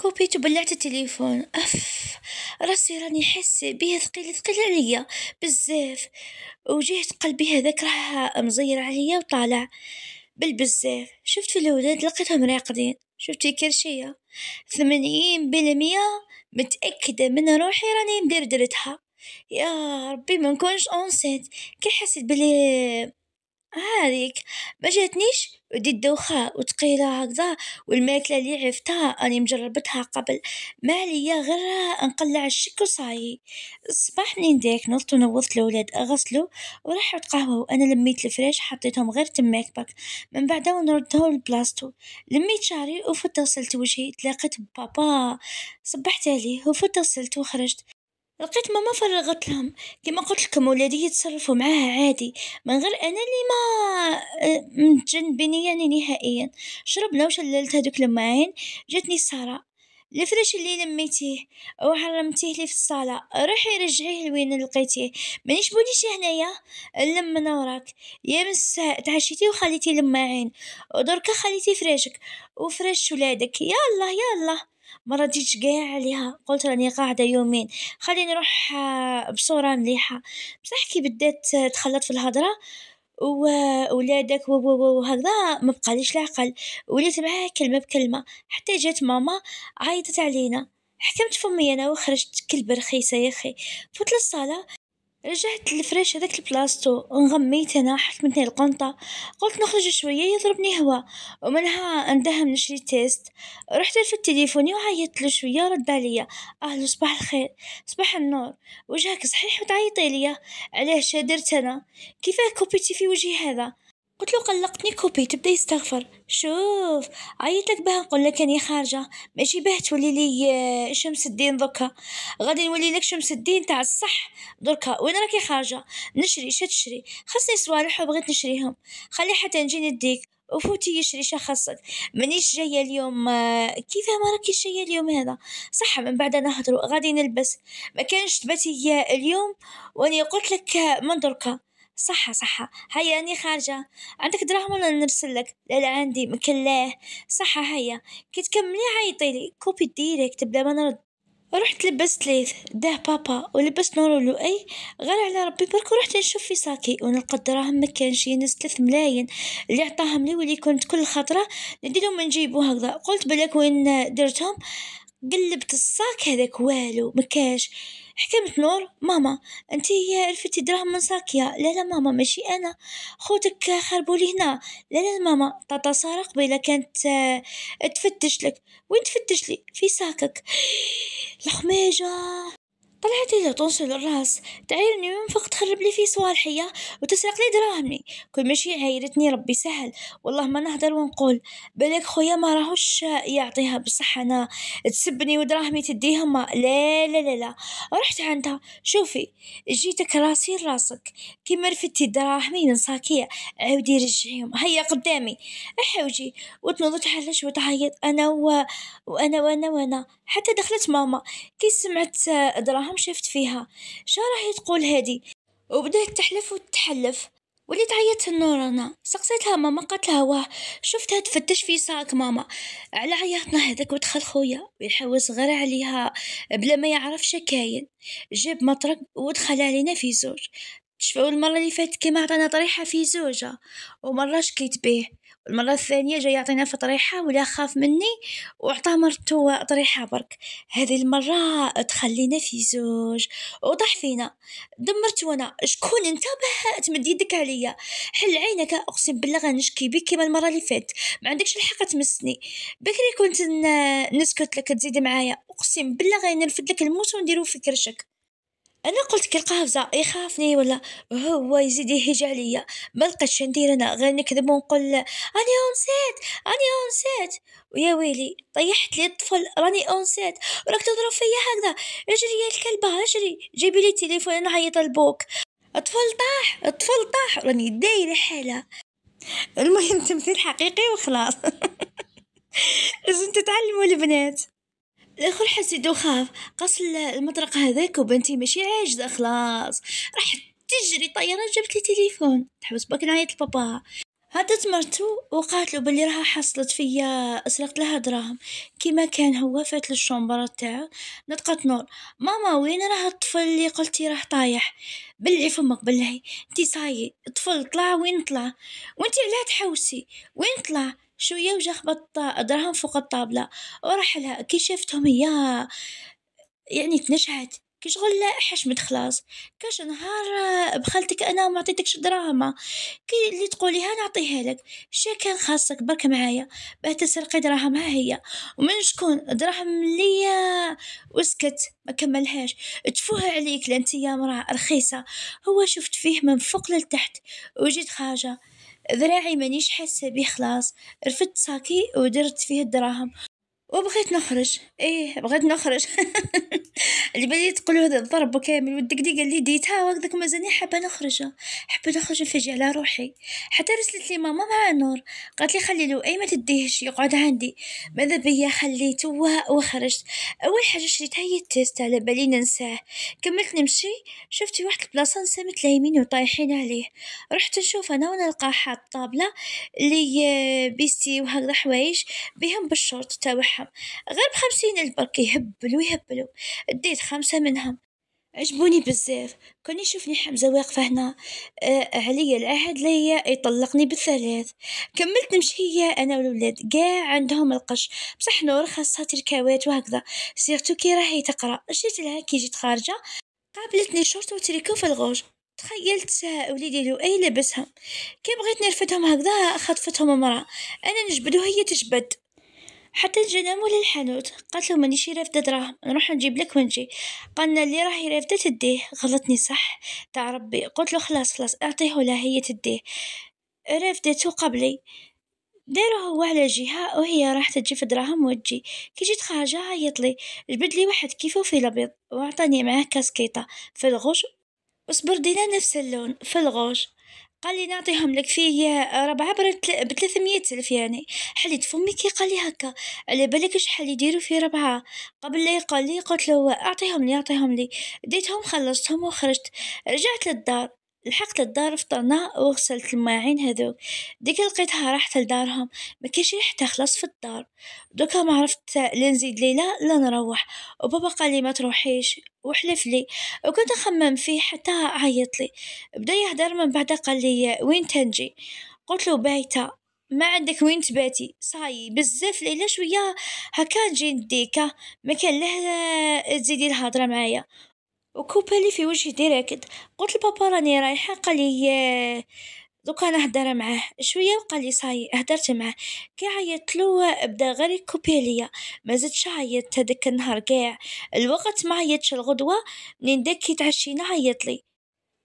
كوبيت وبلعت التليفون أف راسي راني حس بيه ثقيل ثقيل عليا بزاف وجهة قلبي هذاك راه مزير عليا وطالع بالبزاف شفت في الاولاد لقيتهم راقدين شفت في كرشية ثمانين بالمية متأكدة من روحي راني مدردرتها يا ربي ما نكونش اونسيت كي حسيت بلي هذيك ما جاتنيش وديت دوخة وتقيلة هكذا والماكلة اللي عرفتها أني مجربتها قبل ما عليا غير نقلع الشك وصاي الصباح ننداك نضت ونوضت الأولاد اغسلو وراح تقهوه وأنا لميت الفريش حطيتهم غير تماك باك من بعدها ونردهم لبلاصتو لميت شعري وفتصلت غسلت وجهي تلاقيت بابا صبحت عليه وفتصلت غسلت وخرجت لقيت ماما فرغت لهم كما قلت لكم ولادي يتصرفوا معاها عادي من غير انا اللي ما آه، متجنبيني يعني نهائيا شربنا وشللت هذوك الماعين جاتني ساره الفراش اللي لميتيه او حرمتيه لي في الصاله روحي رجعيه لوين لقيتيه مانيش بوليش هنايا لم نورك يا مس تعشيتي وخليتي لماعين ودركا خليتي فراشك وفراش ولادك يا الله مرة جيت قاع عليها قلت راني قاعدة يومين خليني نروح آه، بصورة مليحة بصح كي بدات آه، تخلط في الهضرة وولادك وهكذا ما بقاليش العقل وليت معاه كلمة بكلمة حتى جات ماما عيطت علينا حكمت فمي انا وخرجت كلبة رخيصة يا اخي فوت للصالة رجعت للفريش هذاك البلاستو ونغميت انا حكمتني القنطة قلت نخرج شوية يضربني هوا ومنها اندهم نشري تيست رحت لفت تليفوني وعيطت له شوية رد عليا اهلو صباح الخير صباح النور وجهك صحيح وتعيطي ليا علاه شادرت درت انا كيفاه كوبيتي في وجهي هذا قلت له قلقتني كوبي تبدا يستغفر شوف عيط لك باه نقول لك اني خارجه ماشي باه تولي لي آه، شمس الدين دركا غادي نولي لك شمس الدين تاع الصح دركا وين راكي خارجه نشري شتشري خصني صوالح وبغيت نشريهم خلي حتى نجي نديك وفوتي يشري شخصك مانيش جاية اليوم آه، كيف ما راكي جاية اليوم هذا صح من بعد نهضروا غادي نلبس ما كانش تباتي آه، اليوم واني قلت لك من دركا صحة صحة هيا أني خارجة عندك دراهم ولا نرسلك لا لا عندي مكلاه صحة هيا كي تكملي عيطيلي كوبي ديريكت بلا ما نرد رحت لبست ليث داه بابا ولبست نور لؤي غير على ربي برك رحت نشوف في ساكي ونلقى الدراهم ما كانش ينس ثلاث ملاين اللي عطاهم لي واللي كنت كل خطره نديرهم من جيبو هكذا قلت بلاك وين درتهم قلبت الساك هذاك والو مكاش حكمت نور ماما انت يا الفتي دراهم من ساكية لا لا ماما ماشي انا خوتك خربوا لي هنا لا لا ماما طاطا سارة قبيلة كانت آه، تفتش لك وين تفتش لي في ساكك الحميجة طلعت إذا تنشر الرأس تعايرني فوق تخرب لي في صوالحية وتسرق لي دراهمي كل ماشي عايرتني ربي سهل والله ما نهدر ونقول بلك خويا ما راهوش يعطيها بصح أنا تسبني ودراهمي تديهم لا لا لا لا رحت عندها شوفي جيتك راسي راسك كي مرفتي دراهمي نصاكية عاودي رجعيهم هيا قدامي احوجي وتنوض تحلش وتعيط أنا وأنا وأنا وأنا حتى دخلت ماما كي سمعت دراهم عام شفت فيها راهي تقول هادي وبدات تحلف وتتحلف وليت عيطت النور انا سقسيتها ماما قالت لها واه شفتها تفتش في ساك ماما على عياطنا هذاك ودخل خويا ويحوس غير عليها بلا ما يعرف شكاين جاب مطرق ودخل علينا في زوج شفاو المرة اللي فاتت كيما عطانا طريحة في زوجة ومراش شكيت بيه المرة الثانية جاي يعطينا في طريحة ولا خاف مني وعطاه مرتو طريحة برك هذه المرة تخلينا في زوج وطح فينا دمرت وانا شكون انت باه تمد يدك عليا حل عينك اقسم بالله غنشكي بك كيما المرة اللي فاتت ما عندكش الحق تمسني بكري كنت نسكت لك تزيد معايا اقسم بالله غنرفد لك الموت ونديرو في كرشك انا قلت كي القافزة يخافني ولا هو يزيد يهيج عليا ما لقيتش ندير انا غير نكذب ونقول راني اونسيت راني اونسيت ويا ويلي طيحت لي الطفل راني اونسيت راك تضرب فيا هكذا اجري يا الكلبة اجري جيبي لي التليفون نعيط لبوك الطفل طاح الطفل طاح راني دايره حالة المهم تمثيل حقيقي وخلاص لازم تتعلموا البنات الاخر حسيت وخاف قص المطرق هذاك وبنتي ماشي عاجزة خلاص راح تجري طيران جابت لي تليفون تحبس باك نعيط لباباها عادت مرتو وقالت له بلي راها حصلت فيا سرقت لها دراهم كيما كان هو فات للشومبرة تاعو نطقت نور ماما وين راه الطفل اللي قلتي راه طايح بلعي فمك بلعي انتي صايي الطفل طلع وين طلع وانتي علاه تحوسي وين طلع شوية وجا خبط دراهم فوق الطابلة وراح لها كي شافتهم هي يعني تنشعت كي شغل لا حشمت خلاص كاش نهار آه، بخالتك انا ما عطيتكش دراهمه كي اللي تقوليها نعطيها لك شا كان خاصك برك معايا باه تسرقي دراهمها هي ومن شكون دراهم ليا آه، وسكت ما كملهاش تفوه عليك لانت يا مراه رخيصه هو شفت فيه من فوق للتحت وجيت خاجه ذراعي مانيش حاسه بيه خلاص رفدت ساكي ودرت فيه الدراهم وبغيت نخرج ايه بغيت نخرج اللي بالي تقول هذا الضرب كامل والدقديقه اللي ديتها ما زاني حابه نخرج حابه نخرج نفاجئ على روحي حتى رسلت لي ماما مع نور قالت لي خلي له اي ما تديهش يقعد عندي ماذا بيا خليته وخرجت اول حاجه شريتها هي التيست على بالي ننساه كملت نمشي شفت واحد البلاصه نسمت متلايمين وطايحين عليه رحت نشوف انا ونلقى حاط طابله اللي بيستي وهكذا حوايج بهم بالشورت تاعهم غير بخمسين البرك يهبلوا يهبلوا ديت خمسة منهم عجبوني بزاف كون يشوفني حمزة واقفة هنا آه علي العهد ليا يطلقني بالثلاث كملت نمشي هي أنا والولاد قاع عندهم القش بصح نور خاصها تركاوات وهكذا سيرتو كي راهي تقرا جيت لها كي جيت خارجة قابلتني شورت وتريكو في الغوش تخيلت وليدي لؤي لبسهم كي بغيت نرفدهم هكذا خطفتهم امرأة أنا نجبد وهي تجبد حتى نجي نامو للحانوت قالت له مانيش رافدة دراهم نروح نجيب لك ونجي قالنا اللي راهي رافدة تديه غلطني صح تاع ربي قلت له خلاص خلاص اعطيه ولا هي تديه رافدته قبلي دارو هو على جهة وهي راح تجي في دراهم وتجي كي جيت خارجة عيطلي جبد لي واحد كيفو في الابيض واعطاني معاه كاسكيطة في الغوش وصبر دينا نفس اللون في الغوش قال لي نعطيهم لك فيه ربعة ب ألف يعني حليت فمي كي قال لي هكا على بالك شحال يديروا في ربعة قبل لا يقال لي قلت له اعطيهم لي اعطيهم لي ديتهم خلصتهم وخرجت رجعت للدار لحقت الدار فطرنا وغسلت الماعين هذوك ديك لقيتها راحت لدارهم ما كاينش ريحتها خلاص في الدار دوكا ما عرفت لا نزيد ليله لا نروح وبابا قال لي ما تروحيش وحلف لي وكنت نخمم فيه حتى عيط لي بدا يهدر من بعد قال لي وين تنجي قلت له بايته ما عندك وين تباتي صاي بزاف ليله شويه هكا نجي نديك ما كان له تزيدي الهضره معايا لي في وجهي ديريكت قلت لبابا راني رايحه قالي آه، دوكا نهدر معاه شويه وقال لي صاي هدرت معاه كي عيطت له بدا غير يكوبي ليا ما زدتش عيطت هذاك النهار كاع الوقت ما عيطش الغدوه منين داك كي تعشينا عيط لي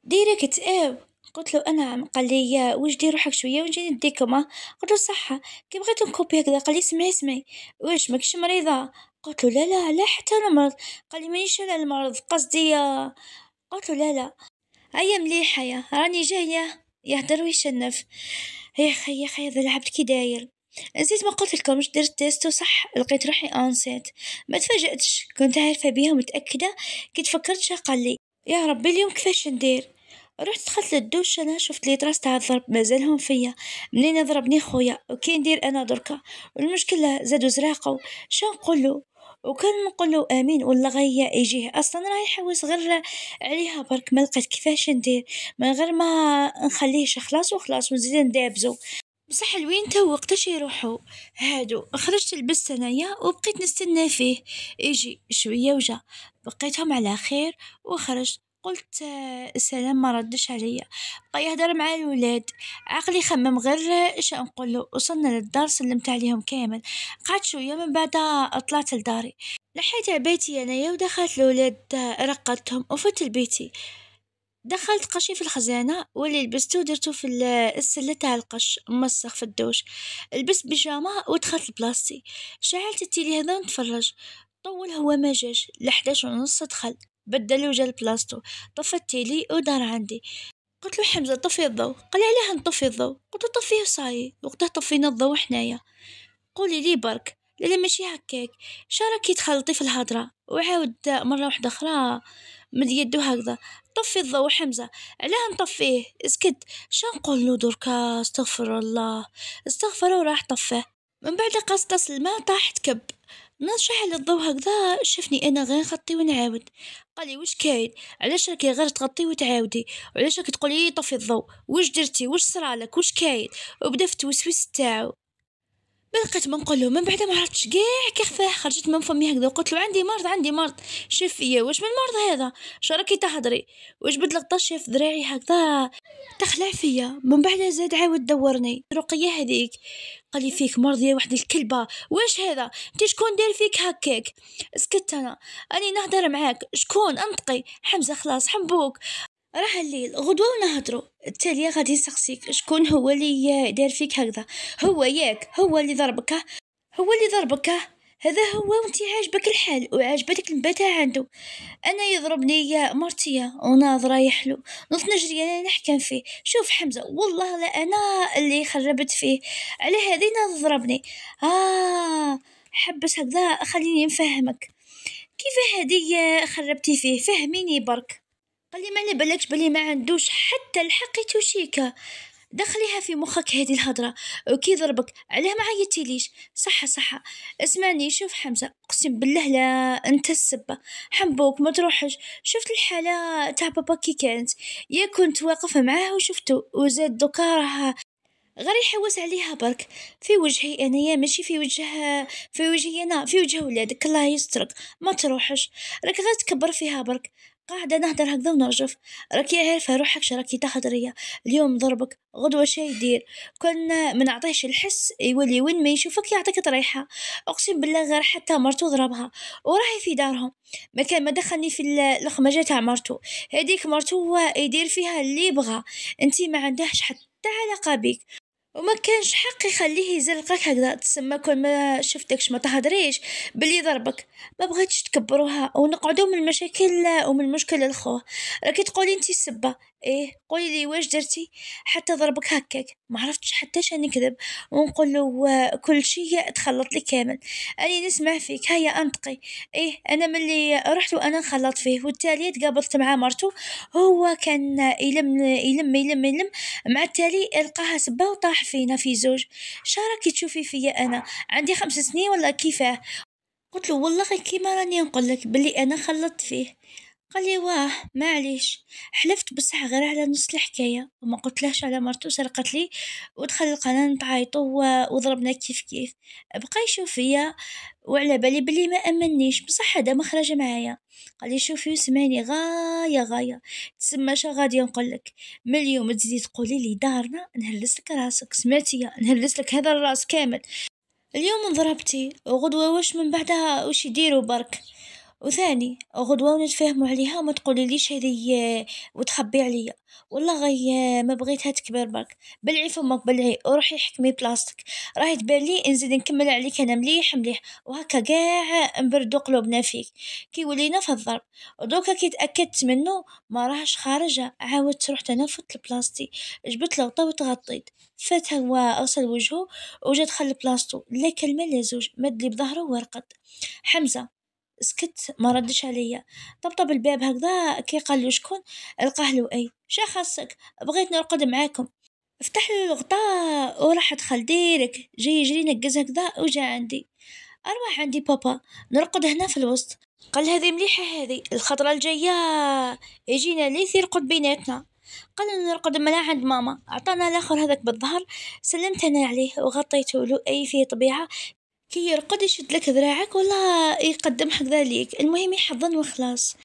ديريكت اب آه، قلت له أنا قال لي وش دير روحك شوية ونجي نديكم قلت له صحة كي بغيت نكوبي هكذا قال لي سمعي سمعي واش ماكش مريضة قلت له لا لا لا حتى أنا مرض قال لي مانيش أنا المرض قصدي قلت له لا لا هيا مليحة يا راني جاية يهدر ويشنف يا خي يا خي هذا العبد كي داير نسيت ما قلت لكمش درت تيست وصح لقيت روحي انسيت ما تفاجأتش كنت عارفة بيها متأكدة كي تفكرت قال لي يا ربي اليوم كيفاش ندير رحت دخلت للدوش انا شفت لي طراس تاع الضرب مازالهم فيا منين ضربني خويا وكي ندير انا دركا والمشكله زادو زراقو شو نقولو وكان نقولو امين ولا غيا يجيه اصلا راهي حوس غير عليها برك ما لقيت كيفاش ندير من غير ما نخليهش خلاص وخلاص ونزيد ندابزو بصح الوين تا وقتاش يروحوا هادو خرجت لبست انايا وبقيت نستنى فيه يجي شويه وجا بقيتهم على خير وخرجت قلت السلام ما ردش عليا بقى يهدر مع الولاد عقلي خمم غير اش نقول له وصلنا للدار سلمت عليهم كامل قعدت شويه من بعد طلعت لداري لحيت عبيتي انايا ودخلت الولاد رقدتهم وفت لبيتي دخلت قشي في الخزانة واللي لبستو درتو في السلة تاع القش مسخ في الدوش لبست بيجامة ودخلت لبلاصتي شعلت التيلي هذا نتفرج طول هو ما جاش لحداش ونص دخل بدلو وجا لبلاصتو طفى التيلي ودار عندي قلت له حمزه طفي الضو قال لي علاه نطفي الضو قلت له طفيه صاي وقتها طفينا الضو حنايا قولي لي برك لا ماشي هكاك شاركي تخلطي في الهضره وعاود مره واحده اخرى مد يدو هكذا طفي الضو حمزه علاه نطفيه اسكت شنقول له دركا استغفر الله استغفر وراح طفاه من بعد قصص الماء طاح تكب ناس للضو هكذا شافني انا غير نغطي ونعاود قال لي واش كاين علاش راكي غير تغطي وتعاودي وعلاش راكي تقولي طفي الضوء واش درتي واش صرالك واش كاين وبدا في التوسوس تاعو ما لقيت ما نقول له من بعد ما عرفتش كاع كيخفاه خرجت من فمي هكذا وقلت له عندي مرض عندي مرض شاف فيا واش من مرض هذا شراكي تهضري وجبد الغطاس في ذراعي هكذا تخلع فيا من بعد زاد عاود دورني رقيه هذيك قال لي فيك مرض يا وحد الكلبه واش هذا انت شكون داير فيك هكاك سكت انا اني نهضر معاك شكون انطقي حمزه خلاص حبوك راح الليل غدوة ونهضروا التالية غادي نسقسيك شكون هو اللي دار فيك هكذا هو ياك هو اللي ضربك هو اللي ضربك هذا هو وانت عاجبك الحال وعاجبتك النبتة عنده انا يضربني يا مرتية وناظرة يحلو نص نجري انا نحكم فيه شوف حمزة والله لا انا اللي خربت فيه على هذه ضربني اه حبس هكذا خليني نفهمك كيف هذه خربتي فيه فهميني برك قال لي ما على بالكش بلي ما عندوش حتى الحق يتوشيكا دخليها في مخك هذه الهضره وكي ضربك علاه ما عيطتيليش صح صح اسمعني شوف حمزه اقسم بالله لا انت السبه حمبوك ما تروحش شفت الحاله تاع بابا كي كانت يا كنت واقفه معاه وشفته وزاد دوكا راه غير يحوس عليها برك في وجهي انايا ماشي في وجه في وجهي انا في وجه ولادك الله يسترك ما تروحش راك غير تكبر فيها برك قاعدة نهدر هكذا ونرجف راكي عارفة روحك شراكي تهدرية اليوم ضربك غدوة شي يدير كنا ما نعطيهش الحس يولي وين ما يشوفك يعطيك طريحة أقسم بالله غير حتى مرتو ضربها وراهي في دارهم ما كان ما دخلني في الخمجة تاع مرتو هديك مرتو يدير فيها اللي يبغى انتي ما عندهاش حتى علاقة بيك وما كانش حق يخليه يزلقك هكذا تسمى كل ما شفتكش ما تهدريش بلي ضربك ما بغيتش تكبروها ونقعدوا من المشاكل ومن المشكل الخوه راكي تقولي انتي السبه ايه قولي لي واش درتي حتى ضربك هكاك ما عرفتش حتى كذب ونقول له كل شيء تخلط لي كامل اني نسمع فيك هيا انطقي ايه انا ملي رحت وانا نخلط فيه والتالي تقابلت مع مرته هو كان يلم يلم يلم يلم, يلم مع التالي لقاها سبه وطاح فينا في زوج شاركي تشوفي فيا أنا عندي خمس سنين ولا كيفاه قلت له والله كيما راني نقول لك بلي انا خلطت فيه قال لي واه معليش حلفت بصح غير على نص الحكايه وما قلتلهش على مرتو سرقت لي ودخل القناه نتعيطوا وضربنا كيف كيف بقى يشوف فيا وعلى بالي بلي ما امنيش بصح هذا مخرج معايا قال لي شوفي وسمعني غايه غايه تسمى شا غادي نقول لك من اليوم تزيدي تقولي لي دارنا نهلس لك راسك سمعتي نهلس لك هذا الراس كامل اليوم انضربتي وغدوه واش من بعدها واش يديروا برك وثاني غدوة نتفاهمو عليها وما ليش هذي وتخبي عليا والله غي ما بغيتها تكبر برك بلعي فمك بلعي روحي حكمي بلاصتك راهي تبان لي نزيد نكمل عليك انا مليح مليح وهكا كاع نبردو قلوبنا فيك كي ولينا في الضرب ودوكا كي تاكدت منه ما راهش خارجه عاودت رحت انا فوت لبلاصتي جبت الغطا وتغطيت فات هو اوصل وجهه وجات دخل لبلاصتو لا كلمه لا زوج مد لي بظهره ورقد حمزه سكت ما ردش عليا طبطب الباب هكذا كي قال له شكون له اي شا خاصك بغيت نرقد معاكم فتح له الغطاء وراح دخل ديرك جاي يجري نقز هكذا وجا عندي اروح عندي بابا نرقد هنا في الوسط قال هذه مليحه هذه الخطره الجايه يجينا ليث يرقد بيناتنا قال نرقد ملا عند ماما عطانا الاخر هذاك بالظهر سلمت انا عليه وغطيته له اي فيه طبيعه كي يرقد يشد لك ذراعك ولا يقدم هكذا ليك المهم يحضن وخلاص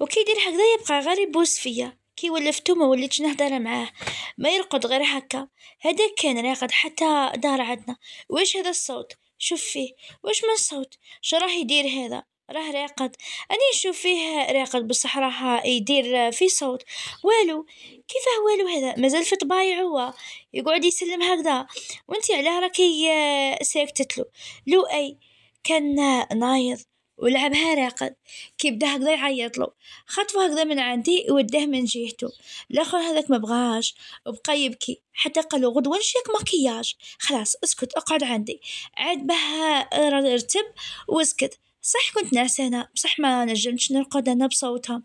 وكي يدير هكذا يبقى غير يبوس فيا كي ولفتو ما وليتش نهضر معاه ما يرقد غير هكا هذا كان راقد حتى دار عندنا واش هذا الصوت شوف فيه واش من صوت شراه يدير هذا راه راقد أنا نشوف فيه راقد بصح راه يدير في صوت والو كيفاه والو هذا مازال في طبايع هو يقعد يسلم هكذا وانت علاه راكي آه، ساكتتلو لو اي كان نايض ولعبها راقد كي بدا هكذا يعيط له خطفه هكذا من عندي وداه من جهته الاخر هذاك ما بغاش وبقى يبكي حتى قالو غدوه نشيك مكياج خلاص اسكت اقعد عندي عاد بها ارتب آه، واسكت صح كنت نعسانة بصح ما نجمتش نرقد أنا بصوتها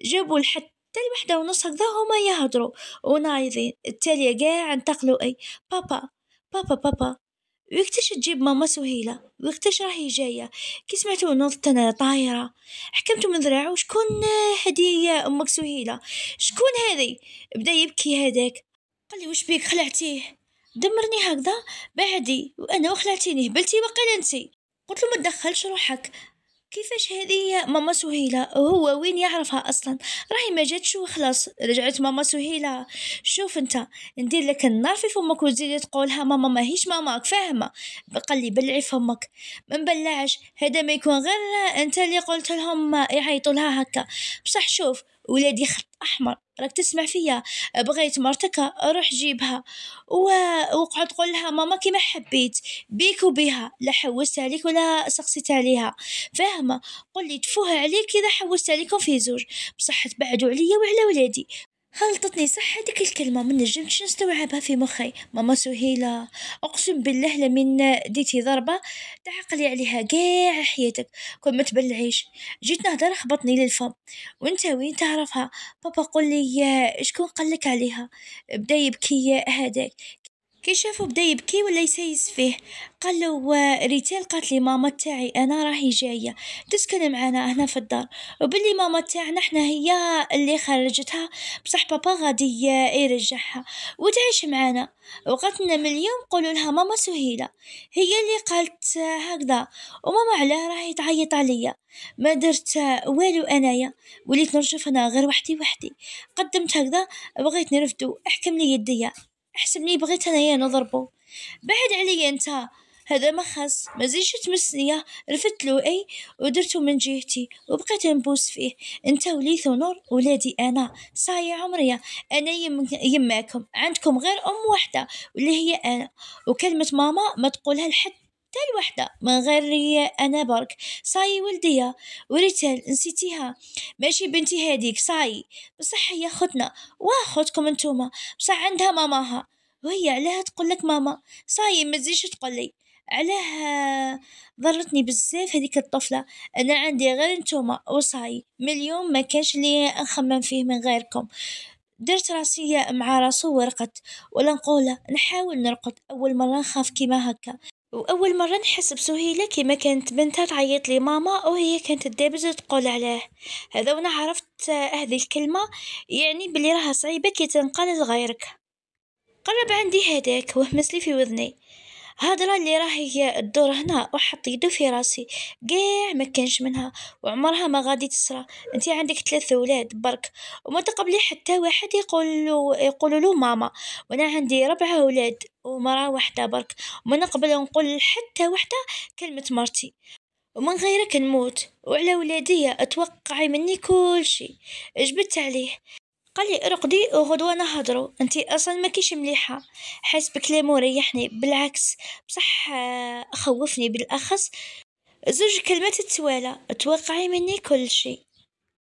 جابوا لحد حتى الوحدة ونص هكذا هما يهضروا ونايضين التالية كاع انتقلوا أي بابا بابا بابا وقتاش تجيب ماما سهيلة وقتاش راهي جاية كي سمعتو نوضت أنا طايرة حكمتو من ذراعو شكون هدية يا أمك سهيلة شكون هذي بدا يبكي هذاك قالي وش بيك خلعتيه دمرني هكذا بعدي وانا وخلعتيني هبلتي وقيل انتي قلت له ما تدخلش روحك كيفاش هذه ماما سهيلة هو وين يعرفها أصلا راهي ما جاتش وخلاص رجعت ماما سهيلة شوف انت ندير لك النار في فمك وتزيد تقولها ماما ماهيش ماماك فاهمة قال لي بلعي فمك ما نبلعش هذا ما يكون غير انت اللي قلت لهم يعيطوا لها هكا بصح شوف ولادي خط احمر راك تسمع فيا بغيت مرتك روح جيبها و... وقعد قول لها ماما كيما حبيت بيك وبها لا حوست عليك ولا سقسيت عليها فاهمه قولي تفوه عليك اذا حوست عليكم في زوج بصح تبعدوا عليا وعلى ولادي خلطتني صح هذيك الكلمة ما نجمتش نستوعبها في مخي ماما سهيلة أقسم بالله لمن ديتي ضربة تعقلي عليها كاع حياتك كون ما تبلعيش جيت نهضر خبطني للفم وانت وين تعرفها بابا قولي آه، شكون قالك عليها بدا يبكي آه، هذاك كي شافو بدا يبكي ولا يسيس فيه قال له ريتيل قالت لي ماما تاعي انا راهي جايه تسكن معانا هنا في الدار وبلي ماما تاعنا احنا هي اللي خرجتها بصح بابا غادي يرجعها وتعيش معانا وقالت لنا من اليوم قولوا لها ماما سهيله هي اللي قالت هكذا وماما علاه راهي تعيط عليا ما درت والو انايا وليت نرجف انا غير وحدي وحدي قدمت هكذا بغيت نرفدو احكم لي يديا حسبني بغيت انايا نضربه بعد علي انت هذا ما خص ما زيش تمسني رفت له اي ودرته من جهتي وبقيت نبوس فيه انت وليث ونور ولادي انا صاي عمري انا يم يماكم عندكم غير ام واحده واللي هي انا وكلمه ماما ما تقولها لحد حتى الوحدة من غير أنا برك صاي ولدية وريتال نسيتيها ماشي بنتي هاديك صاي بصح هي خوتنا واخوتكم انتوما بصح عندها ماماها وهي علاه تقول لك ماما صاي ما تزيدش تقول لي علاه ضرتني بزاف هذيك الطفله انا عندي غير نتوما وصاي من اليوم ما كانش لي نخمم فيه من غيركم درت راسي مع راسو ورقت ولا نقوله نحاول نرقد اول مره نخاف كيما هكا وأول مرة نحس بسهيلة كيما كانت بنتها تعيط لي ماما وهي كانت الدابزه تقول عليه هذا وانا عرفت هذه الكلمة يعني بلي راها صعيبة كي تنقال لغيرك قرب عندي هداك وهمس لي في وذني هذا اللي راهي الدور هنا وحط يدو في راسي كاع ما كانش منها وعمرها ما غادي تصرى انت عندك ثلاثة ولاد برك وما تقبلي حتى واحد يقول له يقول له ماما وانا عندي ربع ولاد ومرأة واحدة برك وما نقبل نقول حتى واحدة كلمة مرتي ومن غيرك نموت وعلى ولادية اتوقعي مني كل شي جبت عليه قال لي رقدي وغدوه نهضروا انت اصلا ما كيش مليحه حس بكلامه ريحني بالعكس بصح آه، خوفني بالاخص زوج كلمات التوالى توقعي مني كل شيء